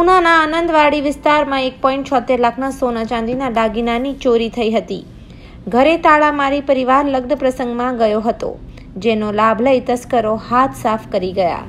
ઉનાના આનંદવાડી વિસ્તારમાં એક પોઈન્ટ છોતેર લાખના સોના ચાંદીના દાગીનાની ચોરી થઈ હતી ઘરે તાળા મારી પરિવાર લગ્ન પ્રસંગમાં ગયો હતો જેનો લાભ લઈ તસ્કરો હાથ સાફ કરી ગયા